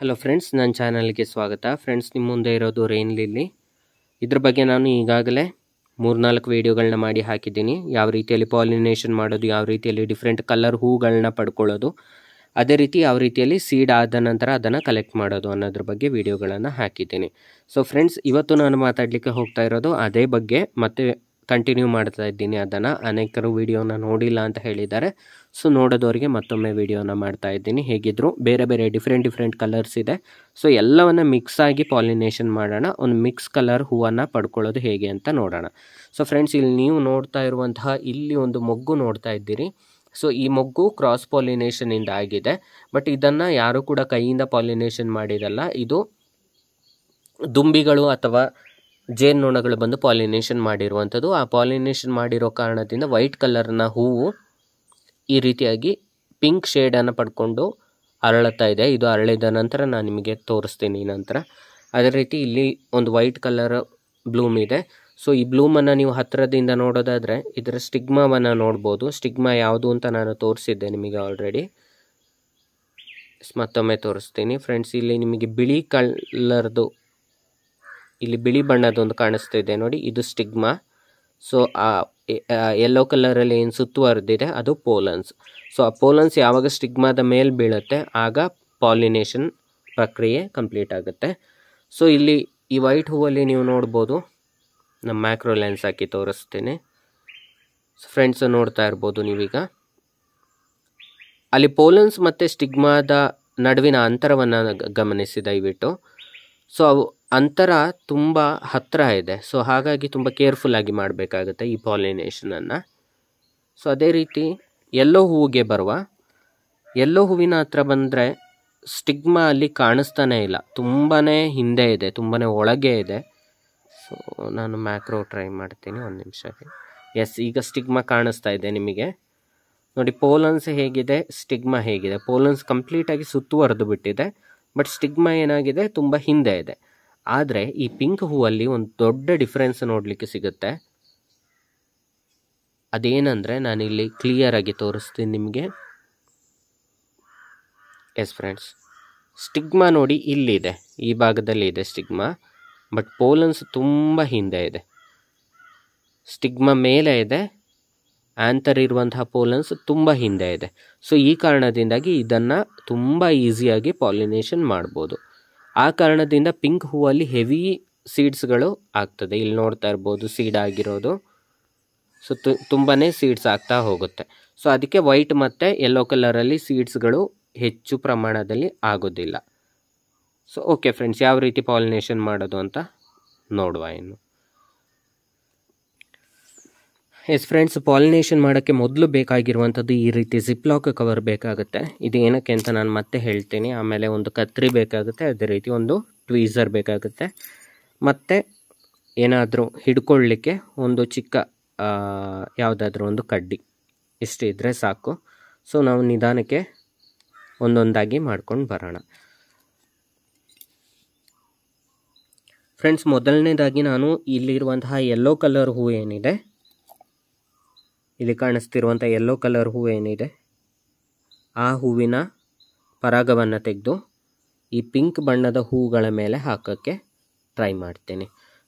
hello friends ನನ್ನ ಚಾನಲ್ಗೆ ಸ್ವಾಗತ ಫ್ರೆಂಡ್ಸ್ ನಿಮ್ಮ ಮುಂದೆ ಇರೋದು ರೈನ್ ಲಿಲ್ಲಿ ಇದ್ರ ಬಗ್ಗೆ ನಾನು ಈಗಾಗಲೇ ಮೂರ್ನಾಲ್ಕು ವೀಡಿಯೋಗಳನ್ನ ಮಾಡಿ ಹಾಕಿದ್ದೀನಿ ಯಾವ ರೀತಿಯಲ್ಲಿ ಪಾಲಿನೇಷನ್ ಮಾಡೋದು ಯಾವ ರೀತಿಯಲ್ಲಿ ಡಿಫ್ರೆಂಟ್ ಕಲರ್ ಹೂಗಳನ್ನ ಪಡ್ಕೊಳ್ಳೋದು ಅದೇ ರೀತಿ ಯಾವ ರೀತಿಯಲ್ಲಿ ಸೀಡ್ ಆದ ನಂತರ ಅದನ್ನು ಕಲೆಕ್ಟ್ ಮಾಡೋದು ಅನ್ನೋದ್ರ ಬಗ್ಗೆ ವೀಡಿಯೋಗಳನ್ನು ಹಾಕಿದ್ದೀನಿ ಸೊ ಫ್ರೆಂಡ್ಸ್ ಇವತ್ತು ನಾನು ಮಾತಾಡಲಿಕ್ಕೆ ಹೋಗ್ತಾ ಇರೋದು ಅದೇ ಬಗ್ಗೆ ಮತ್ತು ಕಂಟಿನ್ಯೂ ಮಾಡ್ತಾ ಇದ್ದೀನಿ ಅದನ್ನು ಅನೇಕರು ವೀಡಿಯೋನ ನೋಡಿಲ್ಲ ಅಂತ ಹೇಳಿದ್ದಾರೆ ಸೊ ನೋಡೋದವರಿಗೆ ಮತ್ತೊಮ್ಮೆ ವೀಡಿಯೋನ ಮಾಡ್ತಾ ಇದ್ದೀನಿ ಹೇಗಿದ್ರು ಬೇರೆ ಬೇರೆ ಡಿಫ್ರೆಂಟ್ ಡಿಫ್ರೆಂಟ್ ಕಲರ್ಸ್ ಇದೆ ಸೊ ಎಲ್ಲವನ್ನು ಮಿಕ್ಸ್ ಆಗಿ ಪಾಲಿನೇಷನ್ ಮಾಡೋಣ ಒಂದು ಮಿಕ್ಸ್ ಕಲರ್ ಹೂವನ್ನು ಪಡ್ಕೊಳ್ಳೋದು ಹೇಗೆ ಅಂತ ನೋಡೋಣ ಸೊ ಫ್ರೆಂಡ್ಸ್ ಇಲ್ಲಿ ನೀವು ನೋಡ್ತಾ ಇರುವಂತಹ ಇಲ್ಲಿ ಒಂದು ಮೊಗ್ಗು ನೋಡ್ತಾ ಇದ್ದೀರಿ ಸೊ ಈ ಮೊಗ್ಗು ಕ್ರಾಸ್ ಪಾಲಿನೇಷನಿಂದ ಆಗಿದೆ ಬಟ್ ಇದನ್ನು ಯಾರೂ ಕೂಡ ಕೈಯಿಂದ ಪಾಲಿನೇಷನ್ ಮಾಡಿರಲ್ಲ ಇದು ದುಂಬಿಗಳು ಅಥವಾ ಜೇನುನೊಣಗಳು ಬಂದು ಪಾಲಿನೇಷನ್ ಮಾಡಿರುವಂಥದ್ದು ಆ ಪಾಲಿನೇಷನ್ ಮಾಡಿರೋ ಕಾರಣದಿಂದ ವೈಟ್ ಕಲರ್ನ ಹೂವು ಈ ರೀತಿಯಾಗಿ ಪಿಂಕ್ ಶೇಡನ್ನು ಪಡ್ಕೊಂಡು ಅರಳುತ್ತಾ ಇದೆ ಇದು ಅರಳಿದ ನಂತರ ನಾನು ನಿಮಗೆ ತೋರಿಸ್ತೀನಿ ನಂತರ ಅದೇ ರೀತಿ ಇಲ್ಲಿ ಒಂದು ವೈಟ್ ಕಲರ್ ಬ್ಲೂಮ್ ಇದೆ ಸೊ ಈ ಬ್ಲೂಮನ್ನು ನೀವು ಹತ್ತಿರದಿಂದ ನೋಡೋದಾದರೆ ಇದರ ಸ್ಟಿಗ್ಮಾವನ್ನು ನೋಡ್ಬೋದು ಸ್ಟಿಗ್ಮಾ ಯಾವುದು ಅಂತ ನಾನು ತೋರಿಸಿದ್ದೆ ನಿಮಗೆ ಆಲ್ರೆಡಿ ಮತ್ತೊಮ್ಮೆ ತೋರಿಸ್ತೀನಿ ಫ್ರೆಂಡ್ಸ್ ಇಲ್ಲಿ ನಿಮಗೆ ಬಿಳಿ ಕಲರ್ದು ಇಲ್ಲಿ ಬಿಳಿ ಬಣ್ಣದೊಂದು ಇದೆ ನೋಡಿ ಇದು ಸ್ಟಿಗ್ಮಾ ಸೊ ಆ ಯೆಲ್ಲೋ ಕಲರಲ್ಲಿ ಏನು ಸುತ್ತುವರೆದಿದೆ ಅದು ಪೋಲನ್ಸ್ ಸೊ ಆ ಪೋಲನ್ಸ್ ಯಾವಾಗ ಸ್ಟಿಗ್ಮಾದ ಮೇಲೆ ಬೀಳುತ್ತೆ ಆಗ ಪಾಲಿನೇಷನ್ ಪ್ರಕ್ರಿಯೆ ಕಂಪ್ಲೀಟ್ ಆಗುತ್ತೆ ಸೊ ಇಲ್ಲಿ ಈ ವೈಟ್ ಹೂವಲ್ಲಿ ನೀವು ನೋಡ್ಬೋದು ನಮ್ಮ ಮ್ಯಾಕ್ರೋ ಲೆನ್ಸ್ ಹಾಕಿ ತೋರಿಸ್ತೇನೆ ಫ್ರೆಂಡ್ಸ್ ನೋಡ್ತಾ ಇರ್ಬೋದು ನೀವೀಗ ಅಲ್ಲಿ ಪೋಲನ್ಸ್ ಮತ್ತು ಸ್ಟಿಗ್ಮಾದ ನಡುವಿನ ಅಂತರವನ್ನು ಗಮನಿಸಿ ದಯವಿಟ್ಟು ಸೊ ಅವು ಅಂತರ ತುಂಬ ಹತ್ತಿರ ಇದೆ ಸೊ ಹಾಗಾಗಿ ತುಂಬ ಕೇರ್ಫುಲ್ಲಾಗಿ ಮಾಡಬೇಕಾಗುತ್ತೆ ಈ ಪಾಲಿನೇಷನನ್ನು ಸೊ ಅದೇ ರೀತಿ ಎಲ್ಲೋ ಹೂವಿಗೆ ಬರುವ ಎಲ್ಲೋ ಹೂವಿನ ಹತ್ರ ಬಂದರೆ ಸ್ಟಿಗ್ಮಾ ಅಲ್ಲಿ ಕಾಣಿಸ್ತಾನೇ ಇಲ್ಲ ತುಂಬಾ ಹಿಂದೆ ಇದೆ ತುಂಬಾ ಒಳಗೆ ಇದೆ ಸೊ ನಾನು ಮ್ಯಾಕ್ರೋ ಟ್ರೈ ಮಾಡ್ತೀನಿ ಒಂದು ನಿಮಿಷಕ್ಕೆ ಎಸ್ ಈಗ ಸ್ಟಿಗ್ಮಾ ಕಾಣಿಸ್ತಾ ಇದೆ ನಿಮಗೆ ನೋಡಿ ಪೋಲನ್ಸ್ ಹೇಗಿದೆ ಸ್ಟಿಗ್ಮಾ ಹೇಗಿದೆ ಪೋಲನ್ಸ್ ಕಂಪ್ಲೀಟಾಗಿ ಸುತ್ತುವರೆದು ಬಿಟ್ಟಿದೆ ಬಟ್ ಸ್ಟಿಗ್ಮಾ ಏನಾಗಿದೆ ತುಂಬ ಹಿಂದೆ ಇದೆ ಆದರೆ ಈ ಪಿಂಕ್ ಹೂವಲ್ಲಿ ಒಂದು ದೊಡ್ಡ ಡಿಫ್ರೆನ್ಸ್ ನೋಡಲಿಕ್ಕೆ ಸಿಗುತ್ತೆ ಅದೇನಂದರೆ ನಾನಿಲ್ಲಿ ಕ್ಲಿಯರಾಗಿ ತೋರಿಸ್ತೀನಿ ನಿಮಗೆ ಎಸ್ ಫ್ರೆಂಡ್ಸ್ ಸ್ಟಿಗ್ಮಾ ನೋಡಿ ಇಲ್ಲಿದೆ ಈ ಭಾಗದಲ್ಲಿ ಇದೆ ಸ್ಟಿಗ್ಮಾ ಬಟ್ ಪೋಲನ್ಸ್ ತುಂಬ ಹಿಂದೆ ಇದೆ ಸ್ಟಿಗ್ಮಾ ಮೇಲೆ ಇದೆ ಆ್ಯಂತರ್ ಇರುವಂತಹ ಪೋಲನ್ಸ್ ತುಂಬ ಹಿಂದೆ ಇದೆ ಸೊ ಈ ಕಾರಣದಿಂದಾಗಿ ಇದನ್ನು ತುಂಬ ಈಸಿಯಾಗಿ ಪಾಲಿನೇಷನ್ ಮಾಡ್ಬೋದು ಆ ಕಾರಣದಿಂದ ಪಿಂಕ್ ಹೂವಲ್ಲಿ ಹೆವಿ ಸೀಡ್ಸ್ಗಳು ಆಗ್ತದೆ ಇಲ್ಲಿ ನೋಡ್ತಾ ಇರ್ಬೋದು ಸೀಡ್ ಆಗಿರೋದು ಸೊ ತು ತುಂಬಾ ಸೀಡ್ಸ್ ಆಗ್ತಾ ಹೋಗುತ್ತೆ ಸೊ ಅದಕ್ಕೆ ವೈಟ್ ಮತ್ತು ಯೆಲ್ಲೋ ಕಲರಲ್ಲಿ ಸೀಡ್ಸ್ಗಳು ಹೆಚ್ಚು ಪ್ರಮಾಣದಲ್ಲಿ ಆಗೋದಿಲ್ಲ ಸೊ ಓಕೆ ಫ್ರೆಂಡ್ಸ್ ಯಾವ ರೀತಿ ಪಾಲಿನೇಷನ್ ಮಾಡೋದು ಅಂತ ನೋಡುವ ಇನ್ನು ಎಸ್ ಫ್ರೆಂಡ್ಸ್ ಪಾಲಿನೇಷನ್ ಮಾಡೋಕ್ಕೆ ಮೊದಲು ಬೇಕಾಗಿರುವಂಥದ್ದು ಈ ರೀತಿ ಜಿಪ್ಲಾಕ್ ಕವರ್ ಬೇಕಾಗುತ್ತೆ ಇದು ಏನಕ್ಕೆ ಅಂತ ನಾನು ಮತ್ತೆ ಹೇಳ್ತೀನಿ ಆಮೇಲೆ ಒಂದು ಕತ್ರಿ ಬೇಕಾಗುತ್ತೆ ಅದೇ ರೀತಿ ಒಂದು ಟ್ವೀಸರ್ ಬೇಕಾಗುತ್ತೆ ಮತ್ತು ಏನಾದರೂ ಹಿಡ್ಕೊಳ್ಳಿಕ್ಕೆ ಒಂದು ಚಿಕ್ಕ ಯಾವುದಾದ್ರೂ ಒಂದು ಕಡ್ಡಿ ಇಷ್ಟು ಇದ್ದರೆ ಸಾಕು ಸೊ ನಾವು ನಿಧಾನಕ್ಕೆ ಒಂದೊಂದಾಗಿ ಮಾಡ್ಕೊಂಡು ಬರೋಣ ಫ್ರೆಂಡ್ಸ್ ಮೊದಲನೇದಾಗಿ ನಾನು ಇಲ್ಲಿರುವಂತಹ ಯೆಲ್ಲೋ ಕಲರ್ ಹೂ ಏನಿದೆ ಇಲ್ಲಿ ಕಾಣಿಸ್ತಿರುವಂಥ ಯೆಲ್ಲೋ ಕಲರ್ ಹೂವು ಏನಿದೆ ಆ ಹೂವಿನ ಪರಾಗವನ್ನು ತೆಗೆದು ಈ ಪಿಂಕ್ ಬಣ್ಣದ ಹೂಗಳ ಮೇಲೆ ಹಾಕೋಕ್ಕೆ ಟ್ರೈ ಮಾಡ್ತೇನೆ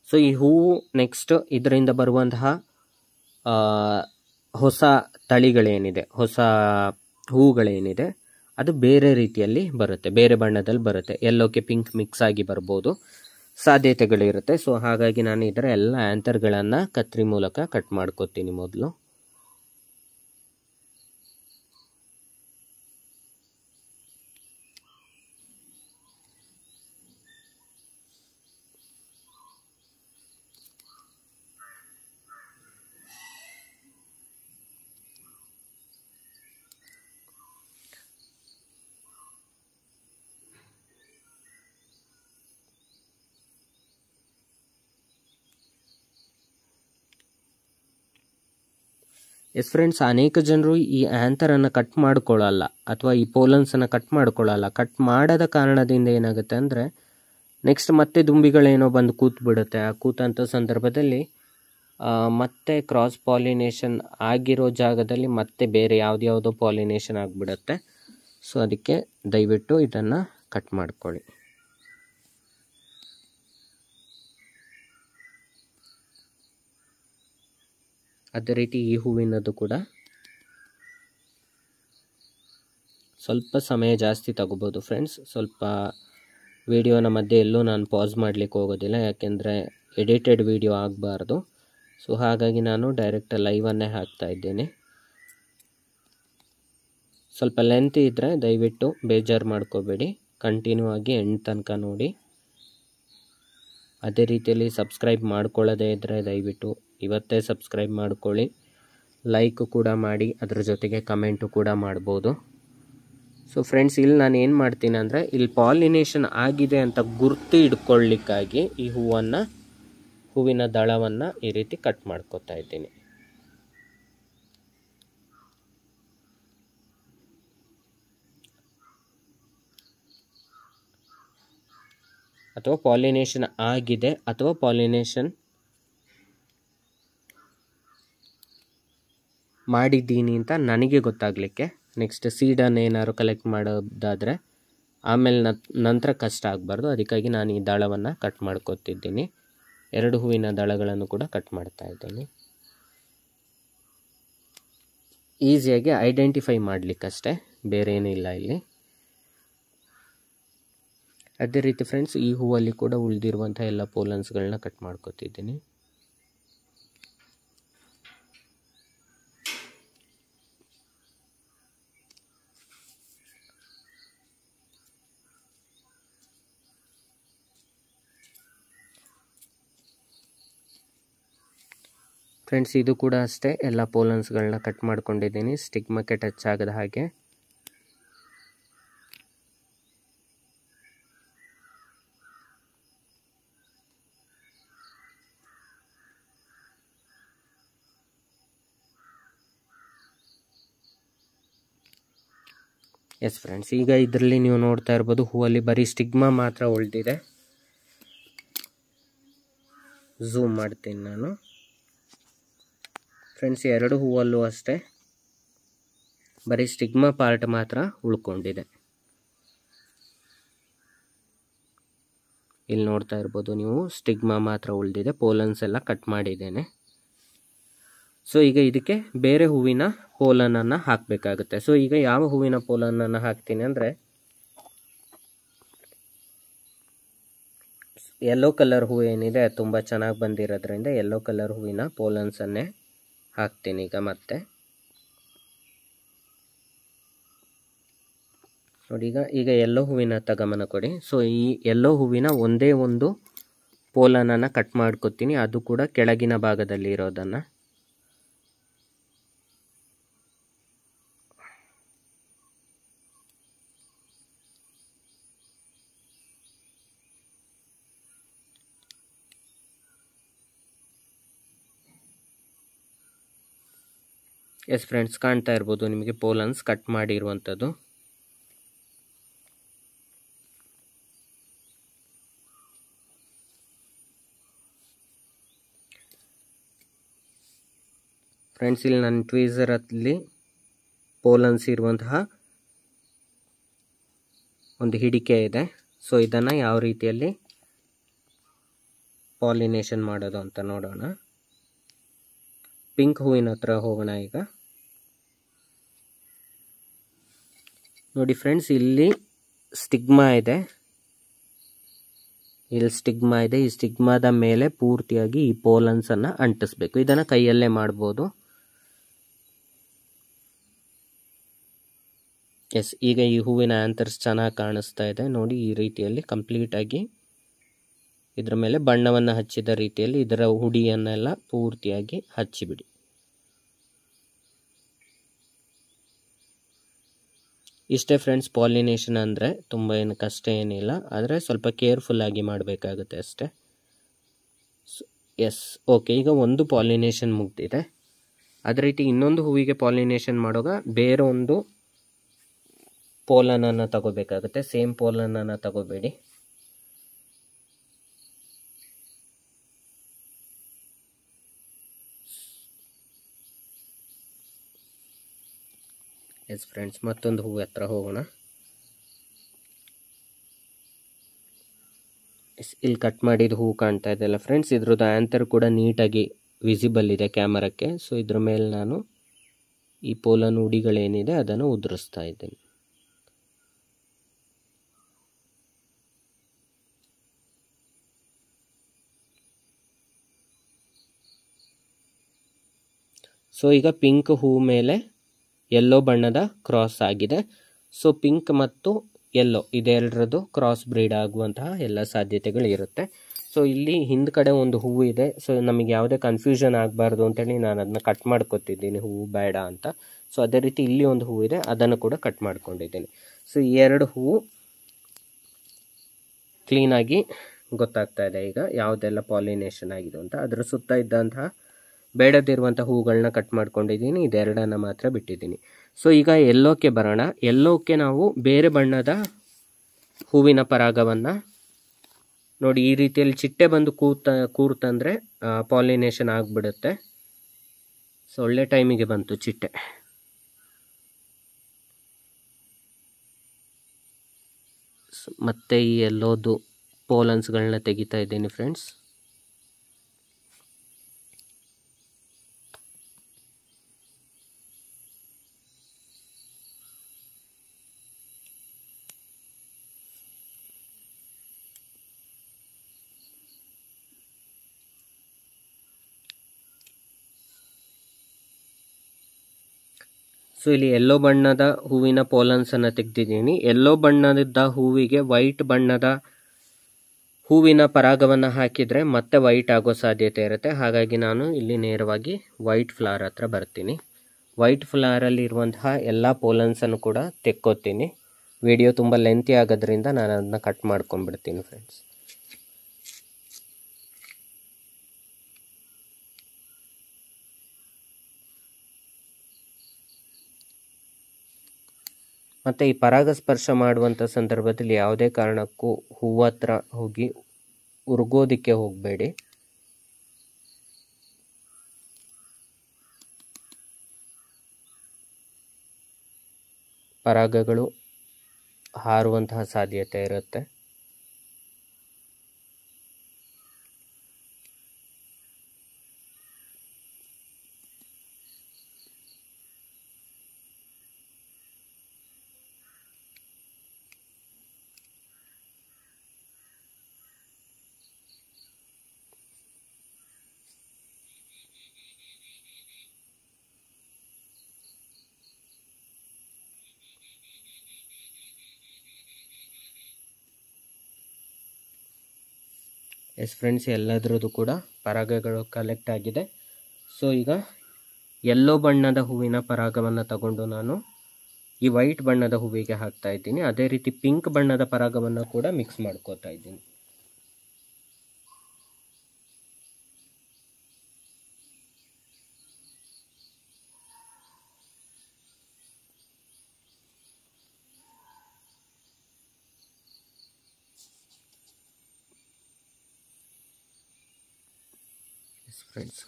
ಸೊ ಈ ಹೂವು ನೆಕ್ಸ್ಟ್ ಇದರಿಂದ ಬರುವಂತಹ ಹೊಸ ತಳಿಗಳೇನಿದೆ ಹೊಸ ಹೂವುಗಳೇನಿದೆ ಅದು ಬೇರೆ ರೀತಿಯಲ್ಲಿ ಬರುತ್ತೆ ಬೇರೆ ಬಣ್ಣದಲ್ಲಿ ಬರುತ್ತೆ ಎಲ್ಲೋಕ್ಕೆ ಪಿಂಕ್ ಮಿಕ್ಸ್ ಆಗಿ ಬರ್ಬೋದು ಸಾಧ್ಯತೆಗಳಿರುತ್ತೆ ಸೊ ಹಾಗಾಗಿ ನಾನು ಇದರ ಎಲ್ಲ ಆ್ಯಂತರ್ಗಳನ್ನು ಕತ್ರಿ ಮೂಲಕ ಕಟ್ ಮಾಡ್ಕೋತೀನಿ ಮೊದಲು ಎಸ್ ಫ್ರೆಂಡ್ಸ್ ಅನೇಕ ಜನರು ಈ ಆ್ಯಂಥರನ್ನು ಕಟ್ ಮಾಡ್ಕೊಳ್ಳಲ್ಲ ಅಥವಾ ಈ ಪೋಲನ್ಸನ್ನು ಕಟ್ ಮಾಡ್ಕೊಳ್ಳಲ್ಲ ಕಟ್ ಮಾಡದ ಕಾರಣದಿಂದ ಏನಾಗುತ್ತೆ ಅಂದರೆ ನೆಕ್ಸ್ಟ್ ಮತ್ತೆ ದುಂಬಿಗಳೇನೋ ಬಂದು ಕೂತ್ ಬಿಡುತ್ತೆ ಆ ಕೂತಂಥ ಸಂದರ್ಭದಲ್ಲಿ ಮತ್ತೆ ಕ್ರಾಸ್ ಪಾಲಿನೇಷನ್ ಆಗಿರೋ ಜಾಗದಲ್ಲಿ ಮತ್ತೆ ಬೇರೆ ಯಾವುದ್ಯಾವುದೋ ಪಾಲಿನೇಷನ್ ಆಗಿಬಿಡುತ್ತೆ ಸೊ ಅದಕ್ಕೆ ದಯವಿಟ್ಟು ಇದನ್ನು ಕಟ್ ಮಾಡ್ಕೊಳ್ಳಿ ಅದೇ ರೀತಿ ಈ ಹೂವಿನದು ಕೂಡ ಸ್ವಲ್ಪ ಸಮಯ ಜಾಸ್ತಿ ತಗೋಬೋದು ಫ್ರೆಂಡ್ಸ್ ಸ್ವಲ್ಪ ವಿಡಿಯೋನ ಮಧ್ಯೆ ಎಲ್ಲೂ ನಾನು ಪಾಸ್ ಮಾಡಲಿಕ್ಕೆ ಹೋಗೋದಿಲ್ಲ ಯಾಕೆಂದರೆ ಎಡಿಟೆಡ್ ವಿಡಿಯೋ ಆಗಬಾರ್ದು ಸೊ ಹಾಗಾಗಿ ನಾನು ಡೈರೆಕ್ಟ್ ಲೈವನ್ನೇ ಹಾಕ್ತಾ ಇದ್ದೇನೆ ಸ್ವಲ್ಪ ಲೆಂತ್ ಇದ್ದರೆ ದಯವಿಟ್ಟು ಬೇಜಾರು ಮಾಡ್ಕೋಬೇಡಿ ಕಂಟಿನ್ಯೂ ಆಗಿ ಎಂಡ್ ತನಕ ನೋಡಿ ಅದೇ ರೀತಿಯಲ್ಲಿ ಸಬ್ಸ್ಕ್ರೈಬ್ ಮಾಡ್ಕೊಳ್ಳೋದೇ ಇದ್ದರೆ ದಯವಿಟ್ಟು ಇವತ್ತೇ ಸಬ್ಸ್ಕ್ರೈಬ್ ಮಾಡಿಕೊಳ್ಳಿ ಲೈಕ್ ಕೂಡ ಮಾಡಿ ಅದ್ರ ಜೊತೆಗೆ ಕಮೆಂಟು ಕೂಡ ಮಾಡ್ಬೋದು ಸೊ ಫ್ರೆಂಡ್ಸ್ ಇಲ್ಲಿ ನಾನು ಏನು ಮಾಡ್ತೀನಿ ಅಂದರೆ ಇಲ್ಲಿ ಪಾಲಿನೇಷನ್ ಆಗಿದೆ ಅಂತ ಗುರ್ತು ಇಟ್ಕೊಳ್ಳಿಕ್ಕಾಗಿ ಈ ಹೂವನ್ನು ಹೂವಿನ ದಳವನ್ನು ಈ ರೀತಿ ಕಟ್ ಮಾಡ್ಕೋತಾ ಇದ್ದೀನಿ ಅಥವಾ ಪಾಲಿನೇಷನ್ ಆಗಿದೆ ಅಥವಾ ಪಾಲಿನೇಷನ್ ಮಾಡಿದ್ದೀನಿ ಅಂತ ನನಗೆ ಗೊತ್ತಾಗಲಿಕ್ಕೆ ನೆಕ್ಸ್ಟ್ ಸೀಡನ್ನು ಏನಾದ್ರು ಕಲೆಕ್ಟ್ ಮಾಡೋದಾದರೆ ಆಮೇಲೆ ನಂತರ ಕಷ್ಟ ಆಗಬಾರ್ದು ಅದಕ್ಕಾಗಿ ನಾನು ಈ ದಳವನ್ನು ಕಟ್ ಮಾಡ್ಕೊತಿದ್ದೀನಿ ಎರಡು ಹೂವಿನ ದಳಗಳನ್ನು ಕೂಡ ಕಟ್ ಮಾಡ್ತಾ ಇದ್ದೀನಿ ಈಸಿಯಾಗಿ ಐಡೆಂಟಿಫೈ ಮಾಡಲಿಕ್ಕಷ್ಟೇ ಬೇರೆ ಏನಿಲ್ಲ ಇಲ್ಲಿ ಅದೇ ರೀತಿ ಫ್ರೆಂಡ್ಸ್ ಈ ಹೂವಲ್ಲಿ ಕೂಡ ಉಳಿದಿರುವಂಥ ಎಲ್ಲ ಪೋಲನ್ಸ್ಗಳನ್ನ ಕಟ್ ಮಾಡ್ಕೊತಿದ್ದೀನಿ ಫ್ರೆಂಡ್ಸ್ ಇದು ಕೂಡ ಅಷ್ಟೇ ಎಲ್ಲ ಪೋಲನ್ಸ್ಗಳನ್ನ ಕಟ್ ಮಾಡ್ಕೊಂಡಿದ್ದೀನಿ ಸ್ಟಿಗ್ಮಕ್ಕೆ ಟಚ್ ಆಗದ ಹಾಗೆ ಎಸ್ ಫ್ರೆಂಡ್ಸ್ ಈಗ ಇದರಲ್ಲಿ ನೀವು ನೋಡ್ತಾ ಇರ್ಬೋದು ಹೂವಲ್ಲಿ ಬರೀ ಸ್ಟಿಗ್ಮಾ ಮಾತ್ರ ಉಳಿದಿದೆ ಝೂಮ್ ಮಾಡ್ತೀನಿ ನಾನು ಫ್ರೆಂಡ್ಸ್ ಎರಡು ಹೂವಲ್ಲೂ ಅಷ್ಟೇ ಬರೀ ಸ್ಟಿಗ್ಮಾ ಪಾರ್ಟ್ ಮಾತ್ರ ಉಳ್ಕೊಂಡಿದೆ ಇಲ್ಲಿ ನೋಡ್ತಾ ಇರ್ಬೋದು ನೀವು ಸ್ಟಿಗ್ಮಾ ಮಾತ್ರ ಉಳಿದಿದೆ ಪೋಲನ್ಸ್ ಎಲ್ಲ ಕಟ್ ಮಾಡಿದ್ದೇನೆ ಸೊ ಈಗ ಇದಕ್ಕೆ ಬೇರೆ ಹೂವಿನ ಪೋಲನನ್ನು ಹಾಕಬೇಕಾಗುತ್ತೆ ಸೊ ಈಗ ಯಾವ ಹೂವಿನ ಪೋಲನನ್ನು ಹಾಕ್ತೀನಿ ಅಂದರೆ ಯೆಲ್ಲೋ ಕಲರ್ ಹೂವು ಏನಿದೆ ತುಂಬ ಚೆನ್ನಾಗಿ ಬಂದಿರೋದ್ರಿಂದ ಯೆಲ್ಲೋ ಕಲರ್ ಹೂವಿನ ಪೋಲನ್ಸನ್ನೇ ಹಾಕ್ತೀನಿ ಈಗ ಮತ್ತೆ ನೋಡಿ ಈಗ ಈಗ ಎಲ್ಲೋ ಹೂವಿನ ತಗಮನ ಕೊಡಿ ಸೊ ಈ ಎಲ್ಲೋ ಹೂವಿನ ಒಂದೇ ಒಂದು ಪೋಲನನ್ನು ಕಟ್ ಮಾಡ್ಕೊತೀನಿ ಅದು ಕೂಡ ಕೆಳಗಿನ ಭಾಗದಲ್ಲಿ ಇರೋದನ್ನು ಎಸ್ ಫ್ರೆಂಡ್ಸ್ ಕಾಣ್ತಾ ಇರ್ಬೋದು ನಿಮಗೆ ಪೋಲನ್ಸ್ ಕಟ್ ಮಾಡಿರುವಂಥದ್ದು ಫ್ರೆಂಡ್ಸ್ ಇಲ್ಲಿ ನನ್ನ ಅಲ್ಲಿ ಪೋಲನ್ಸ್ ಇರುವಂತಹ ಒಂದು ಹಿಡಿಕೆ ಇದೆ ಸೊ ಇದನ್ನು ಯಾವ ರೀತಿಯಲ್ಲಿ ಪಾಲಿನೇಷನ್ ಮಾಡೋದು ಅಂತ ನೋಡೋಣ ಪಿಂಕ್ ಹೂವಿನ ಹತ್ರ ಹೋಗೋಣ ಈಗ ನೋಡಿ ಫ್ರೆಂಡ್ಸ್ ಇಲ್ಲಿ ಸ್ಟಿಗ್ಮಾ ಇದೆ ಇಲ್ಲಿ ಸ್ಟಿಗ್ಮಾ ಇದೆ ಈ ಸ್ಟಿಗ್ಮಾದ ಮೇಲೆ ಪೂರ್ತಿಯಾಗಿ ಈ ಪೋಲನ್ಸನ್ನು ಅಂಟಿಸ್ಬೇಕು ಇದನ್ನ ಕೈಯಲ್ಲೇ ಮಾಡಬಹುದು ಎಸ್ ಈಗ ಈ ಹೂವಿನ ಆ್ಯಂಥರ್ಸ್ ಚೆನ್ನಾಗಿ ಕಾಣಿಸ್ತಾ ಇದೆ ನೋಡಿ ಈ ರೀತಿಯಲ್ಲಿ ಕಂಪ್ಲೀಟ್ ಆಗಿ ಇದರ ಮೇಲೆ ಬಣ್ಣವನ್ನು ಹಚ್ಚಿದ ರೀತಿಯಲ್ಲಿ ಇದರ ಹುಡಿಯನ್ನೆಲ್ಲ ಪೂರ್ತಿಯಾಗಿ ಹಚ್ಚಿಬಿಡಿ ಇಷ್ಟೇ ಫ್ರೆಂಡ್ಸ್ ಪಾಲಿನೇಷನ್ ಅಂದರೆ ತುಂಬ ಏನು ಕಷ್ಟ ಏನಿಲ್ಲ ಆದರೆ ಸ್ವಲ್ಪ ಕೇರ್ಫುಲ್ಲಾಗಿ ಮಾಡಬೇಕಾಗುತ್ತೆ ಅಷ್ಟೇ ಎಸ್ ಓಕೆ ಈಗ ಒಂದು ಪಾಲಿನೇಷನ್ ಮುಗ್ದಿದೆ ಅದೇ ರೀತಿ ಇನ್ನೊಂದು ಹೂವಿಗೆ ಪಾಲಿನೇಷನ್ ಮಾಡುವಾಗ ಬೇರೊಂದು ಪೋಲನನ್ನು ತಗೋಬೇಕಾಗುತ್ತೆ ಸೇಮ್ ಪೋಲನನ್ನು ತಗೋಬೇಡಿ ಎಸ್ ಫ್ರೆಂಡ್ಸ್ ಮತ್ತೊಂದು ಹೂವು ಹತ್ರ ಹೋಗೋಣ ಎಸ್ ಇಲ್ಲಿ ಕಟ್ ಮಾಡಿದ ಹೂವು ಕಾಣ್ತಾ ಇದೆಲ್ಲ ಫ್ರೆಂಡ್ಸ್ ಇದ್ರದ್ದು ಆ್ಯಂತರ್ ಕೂಡ ನೀಟಾಗಿ ವಿಸಿಬಲ್ ಇದೆ ಕ್ಯಾಮರಕ್ಕೆ ಸೊ ಇದ್ರ ಮೇಲೆ ನಾನು ಈ ಪೋಲನ್ ಉಡಿಗಳೇನಿದೆ ಅದನ್ನು ಉದುರಿಸ್ತಾ ಇದ್ದೀನಿ ಸೊ ಈಗ ಪಿಂಕ್ ಹೂ ಮೇಲೆ ಯೆಲ್ಲೋ ಬಣ್ಣದ ಕ್ರಾಸ್ ಆಗಿದೆ ಸೊ ಪಿಂಕ್ ಮತ್ತು ಯೆಲ್ಲೋ ಇದೆರಡರದ್ದು ಕ್ರಾಸ್ ಬ್ರೀಡ್ ಆಗುವಂತಹ ಎಲ್ಲ ಸಾಧ್ಯತೆಗಳು ಇರುತ್ತೆ ಸೊ ಇಲ್ಲಿ ಹಿಂದ್ಗಡೆ ಒಂದು ಹೂವು ಇದೆ ಸೊ ನಮಗೆ ಯಾವುದೇ ಕನ್ಫ್ಯೂಷನ್ ಆಗಬಾರ್ದು ಅಂತೇಳಿ ನಾನು ಅದನ್ನ ಕಟ್ ಮಾಡ್ಕೊತಿದ್ದೀನಿ ಹೂವು ಬೇಡ ಅಂತ ಸೊ ಅದೇ ರೀತಿ ಇಲ್ಲಿ ಒಂದು ಹೂವು ಇದೆ ಅದನ್ನು ಕೂಡ ಕಟ್ ಮಾಡ್ಕೊಂಡಿದ್ದೀನಿ ಸೊ ಈ ಎರಡು ಹೂವು ಕ್ಲೀನಾಗಿ ಗೊತ್ತಾಗ್ತಾ ಇದೆ ಈಗ ಯಾವುದೆಲ್ಲ ಪಾಲಿನೇಷನ್ ಆಗಿದೆ ಅಂತ ಅದರ ಸುತ್ತ ಇದ್ದಂತಹ ಬೇಡದಿರುವಂಥ ಹೂಗಳನ್ನ ಕಟ್ ಮಾಡ್ಕೊಂಡಿದ್ದೀನಿ ಇದೆರಡನ್ನು ಮಾತ್ರ ಬಿಟ್ಟಿದ್ದೀನಿ ಸೊ ಈಗ ಎಲ್ಲೋಕ್ಕೆ ಬರೋಣ ಎಲ್ಲೋಕ್ಕೆ ನಾವು ಬೇರೆ ಬಣ್ಣದ ಹೂವಿನ ಪರಾಗವನ್ನು ನೋಡಿ ಈ ರೀತಿಯಲ್ಲಿ ಚಿಟ್ಟೆ ಬಂದು ಕೂತ ಕೂರ್ತಂದರೆ ಪಾಲಿನೇಷನ್ ಆಗಿಬಿಡುತ್ತೆ ಸೊ ಒಳ್ಳೆ ಟೈಮಿಗೆ ಬಂತು ಚಿಟ್ಟೆ ಮತ್ತೆ ಈ ಎಲ್ಲೋದು ಪೋಲನ್ಸ್ಗಳನ್ನ ತೆಗಿತಾ ಇದ್ದೀನಿ ಫ್ರೆಂಡ್ಸ್ ಸೊ ಇಲ್ಲಿ ಎಲ್ಲೋ ಬಣ್ಣದ ಹೂವಿನ ಪೋಲನ್ಸ್ ಅನ್ನು ತೆಗೆದಿದ್ದೀನಿ ಎಲ್ಲೋ ಬಣ್ಣದಿದ್ದ ಹೂವಿಗೆ ವೈಟ್ ಬಣ್ಣದ ಹೂವಿನ ಪರಾಗವನ್ನು ಹಾಕಿದರೆ ಮತ್ತೆ ವೈಟ್ ಆಗೋ ಸಾಧ್ಯತೆ ಇರುತ್ತೆ ಹಾಗಾಗಿ ನಾನು ಇಲ್ಲಿ ನೇರವಾಗಿ ವೈಟ್ ಫ್ಲವರ್ ಹತ್ರ ಬರ್ತೀನಿ ವೈಟ್ ಇರುವಂತಹ ಎಲ್ಲ ಪೋಲನ್ಸನ್ನು ಕೂಡ ತೆಕ್ಕೋತೀನಿ ವಿಡಿಯೋ ತುಂಬ ಲೆಂತಿ ಆಗೋದ್ರಿಂದ ನಾನು ಅದನ್ನ ಕಟ್ ಮಾಡ್ಕೊಂಡ್ಬಿಡ್ತೀನಿ ಫ್ರೆಂಡ್ಸ್ ಮತ್ತು ಈ ಪರಾಗಸ್ಪರ್ಶ ಮಾಡುವಂಥ ಸಂದರ್ಭದಲ್ಲಿ ಯಾವುದೇ ಕಾರಣಕ್ಕೂ ಹೂವತ್ರ ಹೋಗಿ ಉರ್ಗೋದಕ್ಕೆ ಹೋಗಬೇಡಿ ಪರಾಗಗಳು ಹಾರುವಂತಹ ಸಾಧ್ಯತೆ ಇರುತ್ತೆ ಎಸ್ ಫ್ರೆಂಡ್ಸ್ ಎಲ್ಲದರದ್ದು ಕೂಡ ಪರಾಗಗಳು ಕಲೆಕ್ಟ್ ಆಗಿದೆ ಸೊ ಈಗ ಎಲ್ಲೋ ಬಣ್ಣದ ಹೂವಿನ ಪರಾಗವನ್ನು ತಗೊಂಡು ನಾನು ಈ ವೈಟ್ ಬಣ್ಣದ ಹೂವಿಗೆ ಹಾಕ್ತಾ ಇದ್ದೀನಿ ಅದೇ ರೀತಿ ಪಿಂಕ್ ಬಣ್ಣದ ಪರಾಗವನ್ನು ಕೂಡ ಮಿಕ್ಸ್ ಮಾಡ್ಕೋತಾ ಇದ್ದೀನಿ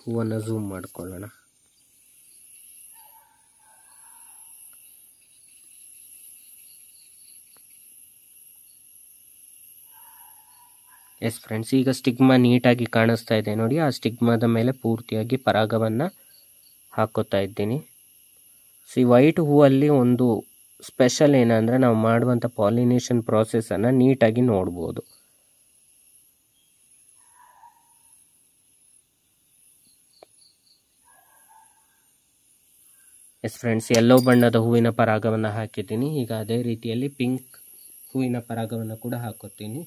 ಹೂವನ್ನು ಝೂಮ್ ಮಾಡಿಕೊಳ್ಳೋಣ ಎಸ್ ಫ್ರೆಂಡ್ಸ್ ಈಗ ಸ್ಟಿಗ್ಮಾ ನೀಟಾಗಿ ಕಾಣಿಸ್ತಾ ಇದೆ ನೋಡಿ ಆ ಸ್ಟಿಗ್ಮಾದ ಮೇಲೆ ಪೂರ್ತಿಯಾಗಿ ಪರಾಗವನ್ನು ಹಾಕೋತಾ ಇದ್ದೀನಿ ಸಿ ವೈಟ್ ಹೂವಲ್ಲಿ ಒಂದು ಸ್ಪೆಷಲ್ ಏನಂದರೆ ನಾವು ಮಾಡುವಂಥ ಪಾಲಿನೇಷನ್ ಪ್ರಾಸೆಸ್ಸನ್ನು ನೀಟಾಗಿ ನೋಡ್ಬೋದು ಎಸ್ ಫ್ರೆಂಡ್ಸ್ ಎಲ್ಲೋ ಬಣ್ಣದ ಹೂವಿನ ಪರಾಗವನ್ನು ಹಾಕಿದ್ದೀನಿ ಈಗ ಅದೇ ರೀತಿಯಲ್ಲಿ ಪಿಂಕ್ ಹೂವಿನ ಪರಾಗವನ್ನು ಕೂಡ ಹಾಕುತ್ತೀನಿ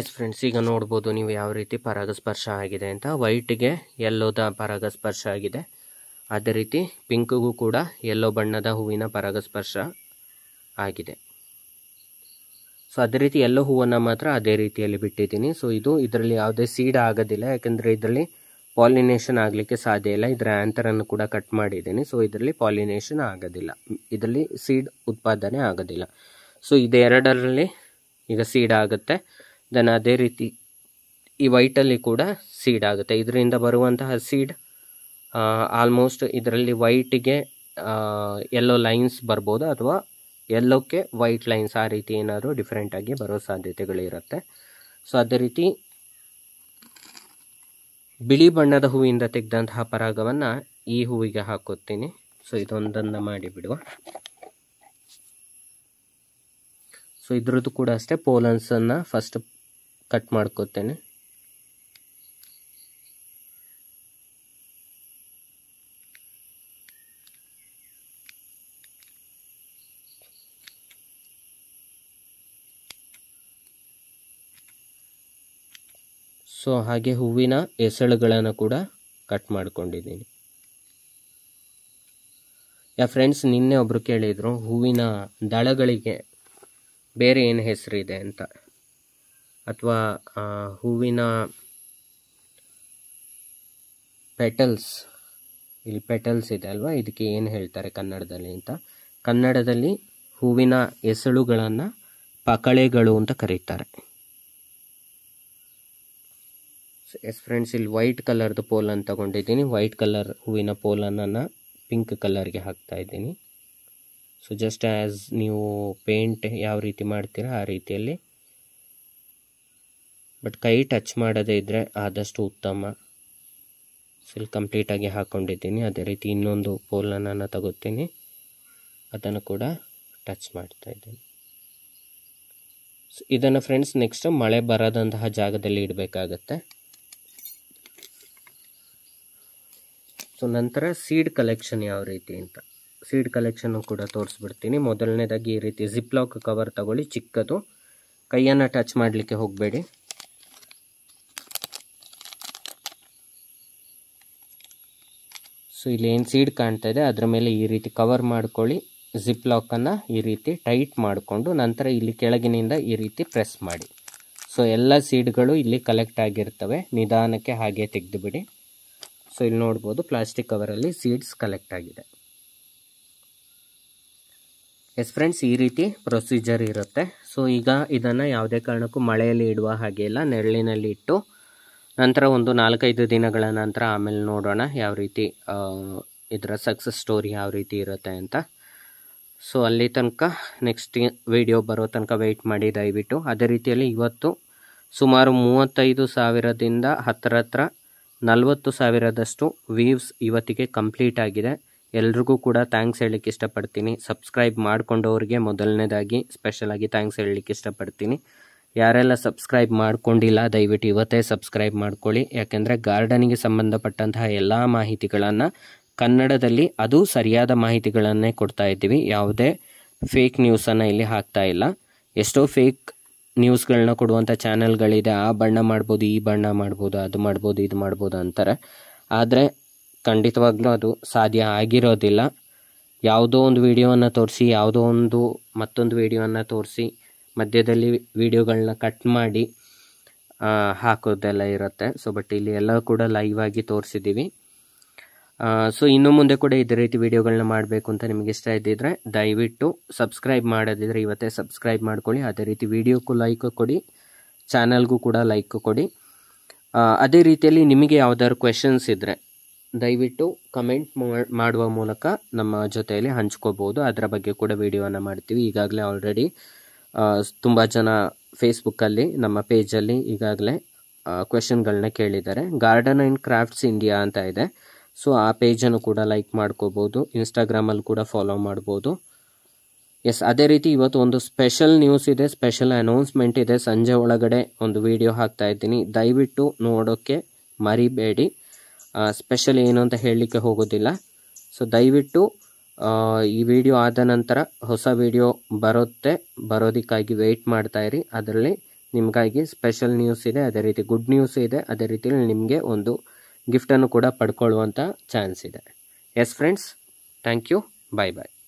ಎಸ್ ಫ್ರೆಂಡ್ಸ್ ಈಗ ನೋಡ್ಬೋದು ನೀವು ಯಾವ ರೀತಿ ಪರಾಗಸ್ಪರ್ಶ ಆಗಿದೆ ಅಂತ ವೈಟ್ಗೆ ಎಲ್ಲೋದ ಪರಾಗಸ್ಪರ್ಶ ಆಗಿದೆ ಅದೇ ರೀತಿ ಪಿಂಕ್ಗೂ ಕೂಡ ಎಲ್ಲೋ ಬಣ್ಣದ ಹೂವಿನ ಪರಾಗಸ್ಪರ್ಶ ಆಗಿದೆ ಸೊ ಅದೇ ರೀತಿ ಎಲ್ಲೋ ಹೂವನ್ನು ಮಾತ್ರ ಅದೇ ರೀತಿಯಲ್ಲಿ ಬಿಟ್ಟಿದ್ದೀನಿ ಸೊ ಇದು ಇದರಲ್ಲಿ ಯಾವುದೇ ಸೀಡ್ ಆಗೋದಿಲ್ಲ ಯಾಕೆಂದರೆ ಇದರಲ್ಲಿ ಪಾಲಿನೇಷನ್ ಆಗಲಿಕ್ಕೆ ಸಾಧ್ಯ ಇಲ್ಲ ಇದರ ಆ್ಯಂಥರನ್ನು ಕೂಡ ಕಟ್ ಮಾಡಿದ್ದೀನಿ ಸೊ ಇದರಲ್ಲಿ ಪಾಲಿನೇಷನ್ ಆಗೋದಿಲ್ಲ ಇದರಲ್ಲಿ ಸೀಡ್ ಉತ್ಪಾದನೆ ಆಗೋದಿಲ್ಲ ಸೊ ಇದೆರಡರಲ್ಲಿ ಈಗ ಸೀಡ್ ಆಗುತ್ತೆ ದೆನ್ ಅದೇ ರೀತಿ ಈ ವೈಟಲ್ಲಿ ಕೂಡ ಸೀಡ್ ಆಗುತ್ತೆ ಇದರಿಂದ ಬರುವಂತಹ ಸೀಡ್ ಆಲ್ಮೋಸ್ಟ್ ಇದರಲ್ಲಿ ವೈಟಿಗೆ ಎಲ್ಲೋ ಲೈನ್ಸ್ ಬರ್ಬೋದು ಅಥವಾ ಎಲ್ಲೋಕ್ಕೆ ವೈಟ್ ಲೈನ್ಸ್ ಆ ರೀತಿ ಏನಾದರೂ ಡಿಫ್ರೆಂಟಾಗಿ ಬರೋ ಸಾಧ್ಯತೆಗಳಿರುತ್ತೆ ಸೊ ಅದೇ ರೀತಿ ಬಿಳಿ ಬಣ್ಣದ ಹೂವಿಂದ ತೆಗೆದಂತಹ ಪರಾಗವನ್ನು ಈ ಹೂವಿಗೆ ಹಾಕುತ್ತೀನಿ ಸೊ ಇದೊಂದನ್ನು ಮಾಡಿಬಿಡುವ ಸೊ ಇದ್ರದ್ದು ಕೂಡ ಅಷ್ಟೇ ಪೋಲನ್ಸನ್ನು ಫಸ್ಟ್ ಕಟ್ ಮಾಡ್ಕೋತೇನೆ ಸೊ ಹಾಗೆ ಹೂವಿನ ಎಸಳುಗಳನ್ನು ಕೂಡ ಕಟ್ ಮಾಡ್ಕೊಂಡಿದ್ದೀನಿ ಯಾ ಫ್ರೆಂಡ್ಸ್ ನಿನ್ನೆ ಒಬ್ರು ಕೇಳಿದರು ಹೂವಿನ ದಳಗಳಿಗೆ ಬೇರೆ ಏನು ಹೆಸರಿದೆ ಅಂತ ಅಥವಾ ಹೂವಿನ ಪೆಟಲ್ಸ್ ಇಲ್ಲಿ ಪೆಟಲ್ಸ್ ಇದೆ ಅಲ್ವಾ ಇದಕ್ಕೆ ಏನು ಹೇಳ್ತಾರೆ ಕನ್ನಡದಲ್ಲಿ ಅಂತ ಕನ್ನಡದಲ್ಲಿ ಹೂವಿನ ಎಸಳುಗಳನ್ನು ಪಕಳೆಗಳು ಅಂತ ಕರೀತಾರೆ ಎಸ್ ಫ್ರೆಂಡ್ಸ್ ಇಲ್ಲಿ ವೈಟ್ ಕಲರ್ದು ಪೋಲನ್ನು ತಗೊಂಡಿದ್ದೀನಿ ವೈಟ್ ಕಲರ್ ಹೂವಿನ ಪೋಲನ್ನು ಪಿಂಕ್ ಕಲರ್ಗೆ ಹಾಕ್ತಾ ಇದ್ದೀನಿ ಸೊ ಜಸ್ಟ್ ಆ್ಯಸ್ ನೀವು ಪೇಂಟ್ ಯಾವ ರೀತಿ ಮಾಡ್ತೀರಾ ಆ ರೀತಿಯಲ್ಲಿ ಬಟ್ ಕೈ ಟಚ್ ಮಾಡದೇ ಇದ್ದರೆ ಆದಷ್ಟು ಉತ್ತಮ ಸಿಲ್ ಕಂಪ್ಲೀಟಾಗಿ ಹಾಕ್ಕೊಂಡಿದ್ದೀನಿ ಅದೇ ರೀತಿ ಇನ್ನೊಂದು ಪೋಲನ್ನು ನಾನು ತಗೋತೀನಿ ಅದನ್ನು ಕೂಡ ಟಚ್ ಮಾಡ್ತಾ ಇದ್ದೀನಿ ಇದನ್ನು ಫ್ರೆಂಡ್ಸ್ ನೆಕ್ಸ್ಟ್ ಮಳೆ ಬರದಂತಹ ಜಾಗದಲ್ಲಿ ಇಡಬೇಕಾಗತ್ತೆ ಸೊ ನಂತರ ಸೀಡ್ ಕಲೆಕ್ಷನ್ ಯಾವ ರೀತಿ ಅಂತ ಸೀಡ್ ಕಲೆಕ್ಷನ್ನು ಕೂಡ ತೋರಿಸ್ಬಿಡ್ತೀನಿ ಮೊದಲನೇದಾಗಿ ಈ ರೀತಿ ಜಿಪ್ಲಾಕ್ ಕವರ್ ತಗೊಳ್ಳಿ ಚಿಕ್ಕದು ಕೈಯನ್ನು ಟಚ್ ಮಾಡಲಿಕ್ಕೆ ಹೋಗಬೇಡಿ ಸೊ ಇಲ್ಲಿ ಏನು ಸೀಡ್ ಕಾಣ್ತಾ ಇದೆ ಅದರ ಮೇಲೆ ಈ ರೀತಿ ಕವರ್ ಮಾಡ್ಕೊಳ್ಳಿ ಜಿಪ್ ಲಾಕನ್ನು ಈ ರೀತಿ ಟೈಟ್ ಮಾಡಿಕೊಂಡು ನಂತರ ಇಲ್ಲಿ ಕೆಳಗಿನಿಂದ ಈ ರೀತಿ ಪ್ರೆಸ್ ಮಾಡಿ ಸೊ ಎಲ್ಲ ಸೀಡ್ಗಳು ಇಲ್ಲಿ ಕಲೆಕ್ಟ್ ಆಗಿರ್ತವೆ ನಿಧಾನಕ್ಕೆ ಹಾಗೆ ತೆಗೆದುಬಿಡಿ ಸೊ ಇಲ್ಲಿ ನೋಡ್ಬೋದು ಪ್ಲಾಸ್ಟಿಕ್ ಕವರಲ್ಲಿ ಸೀಡ್ಸ್ ಕಲೆಕ್ಟ್ ಆಗಿದೆ ಎಸ್ ಫ್ರೆಂಡ್ಸ್ ಈ ರೀತಿ ಪ್ರೊಸೀಜರ್ ಇರುತ್ತೆ ಸೊ ಈಗ ಇದನ್ನು ಯಾವುದೇ ಕಾರಣಕ್ಕೂ ಮಳೆಯಲ್ಲಿ ಇಡುವ ಹಾಗೆ ಇಲ್ಲ ನೆರಳಿನಲ್ಲಿ ಇಟ್ಟು ನಂತರ ಒಂದು ನಾಲ್ಕೈದು ದಿನಗಳ ನಂತರ ಆಮೇಲೆ ನೋಡೋಣ ಯಾವ ರೀತಿ ಇದರ ಸಕ್ಸಸ್ ಸ್ಟೋರಿ ಯಾವ ರೀತಿ ಇರುತ್ತೆ ಅಂತ ಸೊ ಅಲ್ಲಿ ತನಕ ನೆಕ್ಸ್ಟ್ ವಿಡಿಯೋ ಬರೋ ತನಕ ವೆಯ್ಟ್ ಮಾಡಿ ದಯವಿಟ್ಟು ಅದೇ ರೀತಿಯಲ್ಲಿ ಇವತ್ತು ಸುಮಾರು ಮೂವತ್ತೈದು ಸಾವಿರದಿಂದ ಹತ್ತರ ಹತ್ರ ನಲವತ್ತು ಸಾವಿರದಷ್ಟು ವೀವ್ಸ್ ಇವತ್ತಿಗೆ ಕಂಪ್ಲೀಟ್ ಆಗಿದೆ ಎಲ್ರಿಗೂ ಕೂಡ ಥ್ಯಾಂಕ್ಸ್ ಹೇಳಲಿಕ್ಕೆ ಇಷ್ಟಪಡ್ತೀನಿ ಸಬ್ಸ್ಕ್ರೈಬ್ ಮಾಡಿಕೊಂಡವ್ರಿಗೆ ಮೊದಲನೇದಾಗಿ ಸ್ಪೆಷಲಾಗಿ ಥ್ಯಾಂಕ್ಸ್ ಹೇಳಲಿಕ್ಕೆ ಇಷ್ಟಪಡ್ತೀನಿ ಯಾರೆಲ್ಲ ಸಬ್ಸ್ಕ್ರೈಬ್ ಮಾಡಿಕೊಂಡಿಲ್ಲ ದಯವಿಟ್ಟು ಇವತ್ತೇ ಸಬ್ಸ್ಕ್ರೈಬ್ ಮಾಡ್ಕೊಳ್ಳಿ ಯಾಕೆಂದರೆ ಗಾರ್ಡನಿಗೆ ಸಂಬಂಧಪಟ್ಟಂತಹ ಎಲ್ಲ ಮಾಹಿತಿಗಳನ್ನು ಕನ್ನಡದಲ್ಲಿ ಅದು ಸರಿಯಾದ ಮಾಹಿತಿಗಳನ್ನೇ ಕೊಡ್ತಾ ಇದ್ದೀವಿ ಯಾವುದೇ ಫೇಕ್ ನ್ಯೂಸನ್ನು ಇಲ್ಲಿ ಹಾಕ್ತಾ ಇಲ್ಲ ಎಷ್ಟೋ ಫೇಕ್ ನ್ಯೂಸ್ಗಳನ್ನ ಕೊಡುವಂಥ ಚಾನೆಲ್ಗಳಿದೆ ಆ ಬಣ್ಣ ಮಾಡ್ಬೋದು ಈ ಬಣ್ಣ ಮಾಡ್ಬೋದು ಅದು ಮಾಡ್ಬೋದು ಇದು ಮಾಡ್ಬೋದು ಅಂತಾರೆ ಆದರೆ ಖಂಡಿತವಾಗ್ಲೂ ಅದು ಸಾಧ್ಯ ಆಗಿರೋದಿಲ್ಲ ಯಾವುದೋ ಒಂದು ವಿಡಿಯೋವನ್ನು ತೋರಿಸಿ ಯಾವುದೋ ಒಂದು ಮತ್ತೊಂದು ವಿಡಿಯೋವನ್ನು ತೋರಿಸಿ ಮಧ್ಯದಲ್ಲಿ ವೀಡಿಯೋಗಳನ್ನ ಕಟ್ ಮಾಡಿ ಹಾಕೋದೆಲ್ಲ ಇರುತ್ತೆ ಸೊ ಬಟ್ ಇಲ್ಲಿ ಎಲ್ಲ ಕೂಡ ಲೈವ್ ಆಗಿ ತೋರಿಸಿದ್ದೀವಿ ಸೊ ಇನ್ನು ಮುಂದೆ ಕೂಡ ಇದೇ ರೀತಿ ವೀಡಿಯೋಗಳನ್ನ ಮಾಡಬೇಕು ಅಂತ ನಿಮಗೆ ಇಷ್ಟ ಇದ್ದಿದ್ರೆ ದಯವಿಟ್ಟು ಸಬ್ಸ್ಕ್ರೈಬ್ ಮಾಡೋದಿದ್ರೆ ಇವತ್ತೇ ಸಬ್ಸ್ಕ್ರೈಬ್ ಮಾಡ್ಕೊಳ್ಳಿ ಅದೇ ರೀತಿ ವಿಡಿಯೋಕ್ಕೂ ಲೈಕ್ ಕೊಡಿ ಚಾನಲ್ಗೂ ಕೂಡ ಲೈಕ್ ಕೊಡಿ ಅದೇ ರೀತಿಯಲ್ಲಿ ನಿಮಗೆ ಯಾವ್ದಾದ್ರು ಕ್ವೆಶನ್ಸ್ ಇದ್ದರೆ ದಯವಿಟ್ಟು ಕಮೆಂಟ್ ಮಾಡುವ ಮೂಲಕ ನಮ್ಮ ಜೊತೆಯಲ್ಲಿ ಹಂಚ್ಕೋಬೋದು ಅದರ ಬಗ್ಗೆ ಕೂಡ ವಿಡಿಯೋನ ಮಾಡ್ತೀವಿ ಈಗಾಗಲೇ ಆಲ್ರೆಡಿ ತುಂಬ ಜನ ಫೇಸ್ಬುಕ್ಕಲ್ಲಿ ನಮ್ಮ ಪೇಜಲ್ಲಿ ಈಗಾಗಲೇ ಕ್ವೆಶನ್ಗಳನ್ನ ಕೇಳಿದ್ದಾರೆ ಗಾರ್ಡನ್ ಆ್ಯಂಡ್ ಕ್ರಾಫ್ಟ್ಸ್ ಇಂಡಿಯಾ ಅಂತ ಇದೆ ಸೊ ಆ ಪೇಜನ್ನು ಕೂಡ ಲೈಕ್ ಮಾಡ್ಕೋಬೋದು ಇನ್ಸ್ಟಾಗ್ರಾಮಲ್ಲಿ ಕೂಡ ಫಾಲೋ ಮಾಡ್ಬೋದು ಎಸ್ ಅದೇ ರೀತಿ ಇವತ್ತು ಒಂದು ಸ್ಪೆಷಲ್ ನ್ಯೂಸ್ ಇದೆ ಸ್ಪೆಷಲ್ ಅನೌನ್ಸ್ಮೆಂಟ್ ಇದೆ ಸಂಜೆ ಒಳಗಡೆ ಒಂದು ವಿಡಿಯೋ ಹಾಕ್ತಾ ಇದ್ದೀನಿ ದಯವಿಟ್ಟು ನೋಡೋಕ್ಕೆ ಮರಿಬೇಡಿ ಸ್ಪೆಷಲ್ ಏನು ಅಂತ ಹೇಳಲಿಕ್ಕೆ ಹೋಗೋದಿಲ್ಲ ಸೊ ದಯವಿಟ್ಟು ಈ ವಿಡಿಯೋ ಆದ ನಂತರ ಹೊಸ ವಿಡಿಯೋ ಬರುತ್ತೆ ಬರೋದಕ್ಕಾಗಿ ವೆಯ್ಟ್ ಇರಿ ಅದರಲ್ಲಿ ನಿಮಗಾಗಿ ಸ್ಪೆಷಲ್ ನ್ಯೂಸ್ ಇದೆ ಅದೇ ರೀತಿ ಗುಡ್ ನ್ಯೂಸ್ ಇದೆ ಅದೇ ರೀತಿಯಲ್ಲಿ ನಿಮಗೆ ಒಂದು ಗಿಫ್ಟನ್ನು ಕೂಡ ಪಡ್ಕೊಳ್ಳುವಂಥ ಚಾನ್ಸ್ ಇದೆ yes friends thank you bye bye